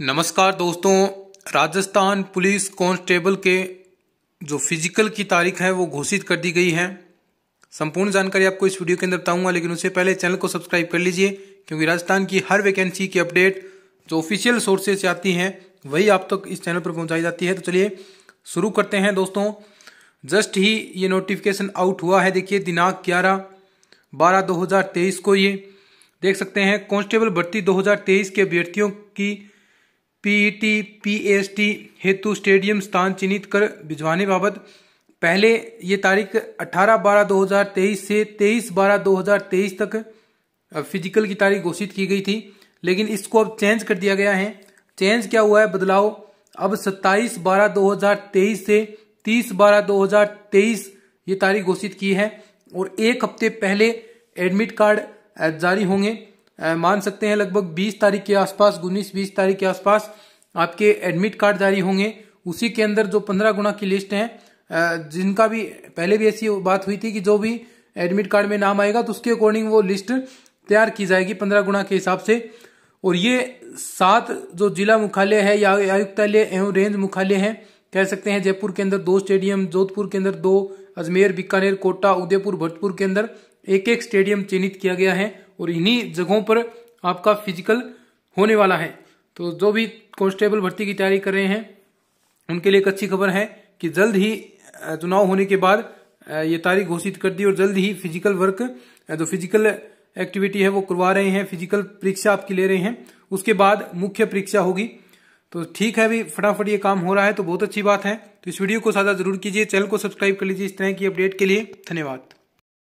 नमस्कार दोस्तों Rajasthan police constable के जो फिजिकल की तारीख है वो घोषित कर दी गई है संपूर्ण जानकारी आपको इस वीडियो के अंदर बताऊंगा लेकिन उससे पहले चैनल को सब्सक्राइब कर लीजिए क्योंकि राजस्थान की हर वैकेंसी की अपडेट जो ऑफिशियल सोर्सेज से आती हैं वही आप तक तो इस चैनल पर पहुंचाई जाती है तो चलिए शुरू करते हैं दोस्तों जस्ट ही ये नोटिफिकेशन आउट हुआ है देखिए दिनांक ग्यारह बारह दो को ये देख सकते हैं कॉन्स्टेबल भर्ती दो के अभ्यर्थियों की पीईटी पीएसटी हेतु स्टेडियम स्थान चिन्हित कर भिजवाने बाबत पहले ये तारीख 18 बारह 2023 से 23 बारह 2023 तक फिजिकल की तारीख घोषित की गई थी लेकिन इसको अब चेंज कर दिया गया है चेंज क्या हुआ है बदलाव अब 27 बारह 2023 से 30 बारह 2023 ये तारीख घोषित की है और एक हफ्ते पहले एडमिट कार्ड जारी होंगे मान सकते हैं लगभग 20 तारीख के आसपास उन्नीस बीस तारीख के आसपास आपके एडमिट कार्ड जारी होंगे उसी के अंदर जो पंद्रह गुना की लिस्ट है जिनका भी पहले भी ऐसी बात हुई थी कि जो भी एडमिट कार्ड में नाम आएगा तो उसके अकॉर्डिंग वो लिस्ट तैयार की जाएगी पंद्रह गुना के हिसाब से और ये सात जो जिला मुख्यालय है या आयुक्तालय एवं रेंज मुख्यालय है कह सकते हैं जयपुर के अंदर दो स्टेडियम जोधपुर के अंदर दो अजमेर बीकानेर कोटा उदयपुर भरतपुर के अंदर एक एक स्टेडियम चिन्हित किया गया है और इन्हीं जगहों पर आपका फिजिकल होने वाला है तो जो भी कांस्टेबल भर्ती की तैयारी कर रहे हैं उनके लिए एक अच्छी खबर है कि जल्द ही चुनाव होने के बाद ये तारीख घोषित कर दी और जल्द ही फिजिकल वर्क जो फिजिकल एक्टिविटी है वो करवा रहे हैं फिजिकल परीक्षा आपकी ले रहे हैं उसके बाद मुख्य परीक्षा होगी तो ठीक है अभी फटाफट ये काम हो रहा है तो बहुत अच्छी बात है तो इस वीडियो को साझा जरूर कीजिए चैनल को सब्सक्राइब कर लीजिए इस तरह की अपडेट के लिए धन्यवाद